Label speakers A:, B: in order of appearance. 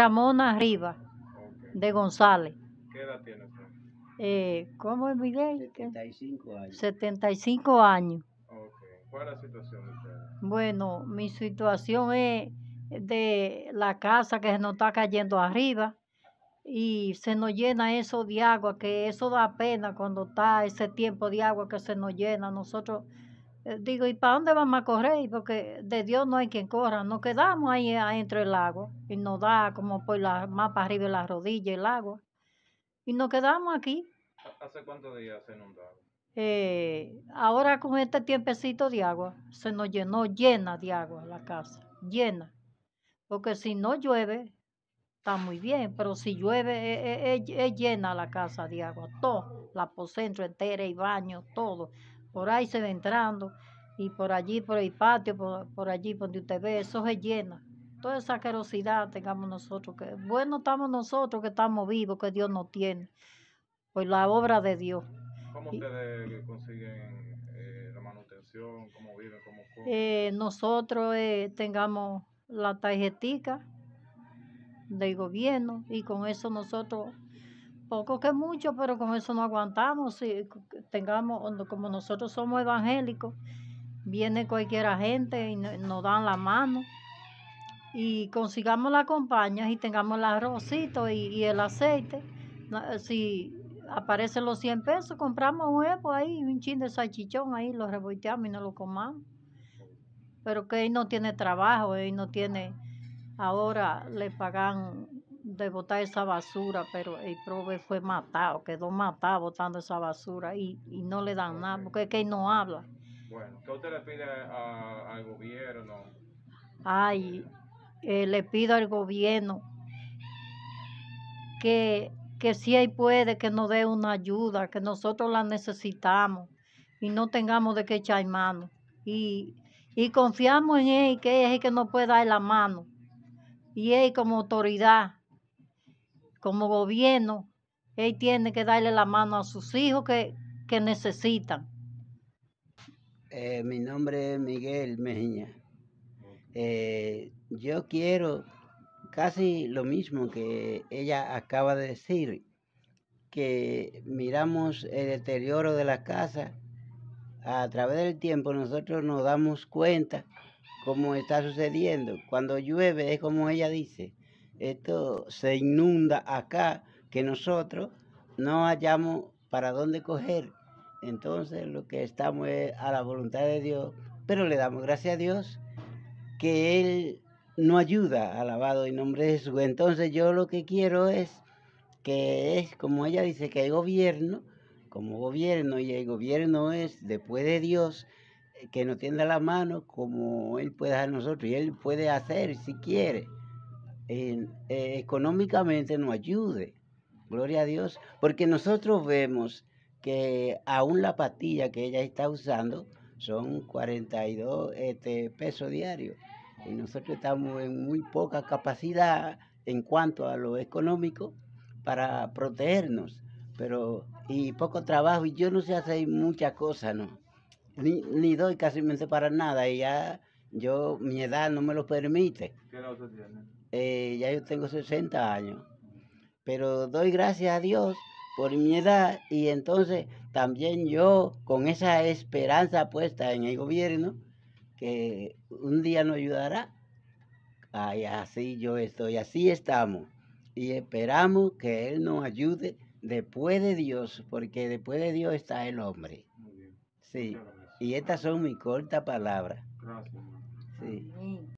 A: Ramona Arriba de González.
B: ¿Qué edad tiene usted?
A: Eh, ¿Cómo es
B: Miguel? 75 años. 75 años. ¿Cuál es situación
A: Bueno, mi situación es de la casa que se nos está cayendo arriba y se nos llena eso de agua, que eso da pena cuando está ese tiempo de agua que se nos llena. Nosotros eh, digo, ¿y para dónde vamos a correr? Porque de Dios no hay quien corra. Nos quedamos ahí adentro del lago y nos da como por la, más para arriba de la rodilla el agua. Y nos quedamos aquí. ¿Hace cuántos días se inundaba? Eh, ahora con este tiempecito de agua, se nos llenó llena de agua la casa, llena. Porque si no llueve, está muy bien, pero si llueve, e, e, e, es, llena la casa de agua, todo, la pocentro entera y baño, todo por ahí se va entrando y por allí, por el patio, por, allí, donde usted ve, eso se llena. Toda esa querosidad tengamos nosotros, que bueno estamos nosotros que estamos vivos, que Dios nos tiene, por la obra de Dios.
B: ¿Cómo ustedes consiguen eh, la manutención? ¿Cómo viven? ¿Cómo eh,
A: nosotros eh, tengamos la tarjetica del gobierno y con eso nosotros poco que mucho, pero con eso no aguantamos. Si tengamos, como nosotros somos evangélicos, viene cualquiera gente y nos dan la mano. Y consigamos la compañía y tengamos el arrocito y, el aceite. Si aparecen los 100 pesos, compramos un huevo ahí, un chin de salchichón ahí, lo revolteamos y no lo comamos. Pero que él no tiene trabajo, él no tiene. Ahora le pagan de botar esa basura, pero el prove fue matado, quedó matado botando esa basura y, no le dan nada, porque que él no habla. Bueno, ¿qué usted le pide al gobierno? Ay, eh, le pido al gobierno que, si él puede, que nos dé una ayuda, que nosotros la necesitamos y no tengamos de qué echar mano. Y, y confiamos en él, que es el que nos puede dar la mano y él como autoridad como gobierno, él tiene que darle la mano a sus hijos que, que necesitan.
B: Eh, mi nombre es Miguel Meña. Eh, yo quiero casi lo mismo que ella acaba de decir, que miramos el deterioro de la casa. A través del tiempo nosotros nos damos cuenta cómo está sucediendo. Cuando llueve es como ella dice, esto se inunda acá, que nosotros no hallamos para dónde coger. Entonces lo que estamos es a la voluntad de Dios, pero le damos gracias a Dios que Él no ayuda, alabado en nombre de Jesús. Entonces yo lo que quiero es que es, como ella dice, que hay gobierno, como gobierno, y el gobierno es después de Dios, eh, que nos tienda la mano como Él puede a nosotros, y Él puede hacer si quiere. Eh, económicamente nos ayude. Gloria a Dios. Porque nosotros vemos que aún la pastilla que ella está usando son 42 este, pesos diarios. Y nosotros estamos en muy poca capacidad en cuanto a lo económico para protegernos. Pero, y poco trabajo, y yo no sé hacer muchas cosas, ¿no? Ni, doy casi para nada, y ya yo, mi edad no me lo permite. Eh, ya yo tengo 60 años, pero doy gracias a Dios por mi edad y entonces también yo con esa esperanza puesta en el gobierno que un día nos ayudará. así yo estoy, así estamos y esperamos que Él nos ayude después de Dios, porque después de Dios está el hombre. Sí, y estas son mis cortas palabras. Gracias. Sí.